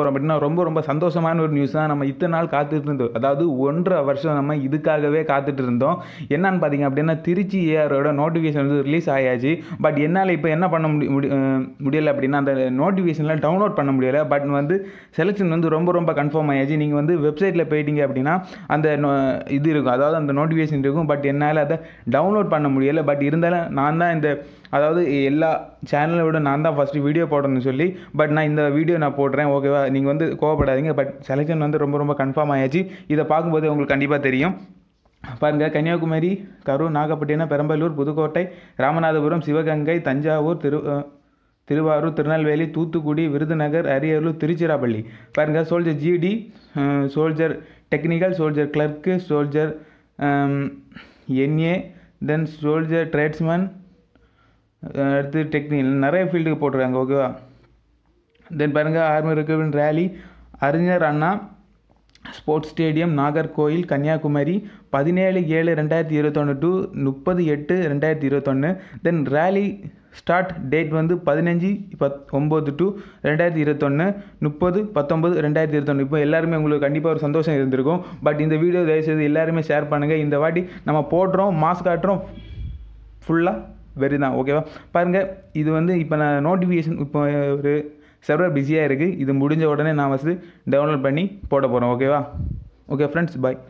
அப்புறம் அப்படின்னா ரொம்ப ரொம்ப சந்தோஷமான ஒரு நியூஸ் தான் நம்ம இத்தனை நாள் காத்துட்டு இருந்தோம் அதாவது ஒன்றரை வருஷம் நம்ம இதுக்காகவே காத்துட்டு இருந்தோம் என்னன்னு பார்த்தீங்க அப்படின்னா திருச்சி ஏஆரோட நோட்டிஃபிகேஷன் வந்து ரிலீஸ் ஆயாச்சு பட் என்னால் இப்போ என்ன பண்ண முடி முடியலை அப்படின்னா அந்த நோட்டிஃபிகேஷனில் டவுன்லோட் பண்ண முடியலை பட் வந்து செலெக்ஷன் வந்து ரொம்ப ரொம்ப கன்ஃபார்ம் ஆயாச்சு நீங்கள் வந்து வெப்சைட்டில் போயிட்டீங்க அப்படின்னா அந்த இது இருக்கும் அதாவது அந்த நோட்டிஃபிகேஷன் இருக்கும் பட் என்னால் அதை டவுன்லோட் பண்ண முடியலை பட் இருந்தாலும் நான் தான் இந்த அதாவது எல்லா சேனலை விட நான் தான் ஃபஸ்ட்டு வீடியோ போடணும்னு சொல்லி பட் நான் இந்த வீடியோ நான் போடுறேன் ஓகேவா நீங்கள் வந்து கோவப்படாதீங்க பட் செலெக்ஷன் வந்து ரொம்ப ரொம்ப கன்ஃபார்ம் ஆயாச்சு இதை பார்க்கும்போது உங்களுக்கு கண்டிப்பாக தெரியும் பாருங்கள் கன்னியாகுமரி கரூர் நாகப்பட்டினம் பெரம்பலூர் புதுக்கோட்டை ராமநாதபுரம் சிவகங்கை தஞ்சாவூர் திரு திருவாரூர் திருநெல்வேலி தூத்துக்குடி விருதுநகர் அரியலூர் திருச்சிராப்பள்ளி பாருங்கள் soldier GD soldier technical soldier clerk soldier NA then soldier tradesman அடுத்து டெக்னிக்கல் நிறைய ஃபீல்டுக்கு போட்டிருக்காங்க ஓகேவா தென் பாருங்கள் army recruitment rally Arignar Anna sports stadium Nagercoil Kanyakumari பதினேழு ஏழு ரெண்டாயிரத்தி இருபத்தொன்று டு முப்பது எட்டு ரெண்டாயிரத்தி இருபத்தொன்று தென் ரேலி ஸ்டார்ட் டேட் வந்து பதினஞ்சு பத் ஒம்பது டு ரெண்டாயிரத்தி இருபத்தொன்று முப்பது பத்தொம்பது ரெண்டாயிரத்தி இருபத்தொன்று இப்போ எல்லாருமே உங்களுக்கு கண்டிப்பாக ஒரு சந்தோஷம் இருந்திருக்கும் பட் இந்த வீடியோ தயவுசெய்து எல்லாருமே ஷேர் பண்ணுங்கள் இந்த வாட்டி நம்ம போடுறோம் மாஸ்க் காட்டுறோம் ஃபுல்லாக வெரி தான் ஓகேவா பாருங்கள் இது வந்து இப்போ நான் நோட்டிஃபிகேஷன் இப்போ ஒரு சர்வர் பிஸியாக இருக்குது இது முடிஞ்ச உடனே நான் வந்து டவுன்லோட் பண்ணி போட போகிறேன் ஓகேவா ஓகே ஃப்ரெண்ட்ஸ் பாய்